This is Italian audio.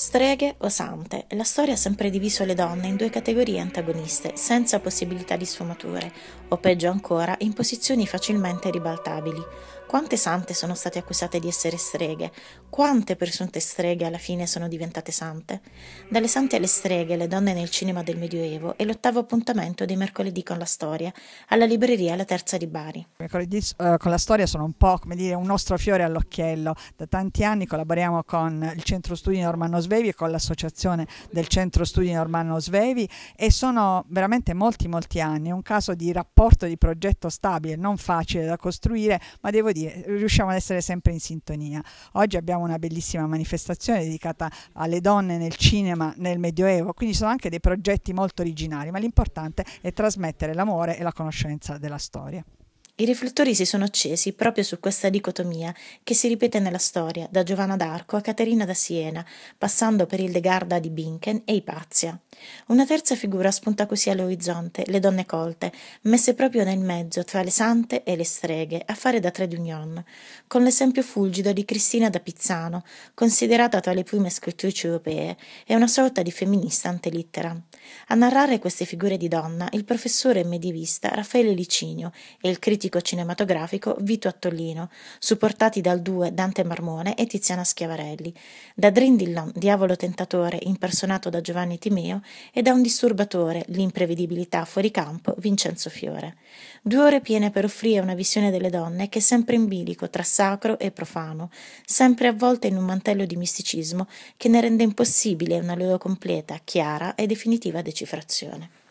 Streghe o sante, la storia ha sempre diviso le donne in due categorie antagoniste, senza possibilità di sfumature, o peggio ancora, in posizioni facilmente ribaltabili. Quante sante sono state accusate di essere streghe? Quante presunte streghe alla fine sono diventate sante? Dalle sante alle streghe, le donne nel cinema del Medioevo è l'ottavo appuntamento di mercoledì con la storia alla libreria La Terza di Bari. Mercoledì uh, con la storia sono un po' come dire un nostro fiore all'occhiello. Da tanti anni collaboriamo con il Centro Studi Normanno Svevi e con l'associazione del Centro Studi Normanno Svevi e sono veramente molti molti anni. È un caso di rapporto di progetto stabile, non facile da costruire, ma devo dire dire, riusciamo ad essere sempre in sintonia. Oggi abbiamo una bellissima manifestazione dedicata alle donne nel cinema nel Medioevo, quindi sono anche dei progetti molto originali, ma l'importante è trasmettere l'amore e la conoscenza della storia. I riflettori si sono accesi proprio su questa dicotomia che si ripete nella storia, da Giovanna d'Arco a Caterina da Siena, passando per il De Garda di Binken e Ipazia. Una terza figura spunta così all'orizzonte, le donne colte, messe proprio nel mezzo tra le sante e le streghe, a fare da trade union, con l'esempio fulgido di Cristina da Pizzano, considerata tra le prime scrittrici europee e una sorta di femminista antelittera. A narrare queste figure di donna il professore medievista Raffaele Licinio e il critico critico cinematografico Vito Attolino, supportati dal due Dante Marmone e Tiziana Schiavarelli, da Drindillon, diavolo tentatore impersonato da Giovanni Timeo e da un disturbatore, l'imprevedibilità fuori campo, Vincenzo Fiore. Due ore piene per offrire una visione delle donne che è sempre in bilico tra sacro e profano, sempre avvolta in un mantello di misticismo che ne rende impossibile una loro completa, chiara e definitiva decifrazione.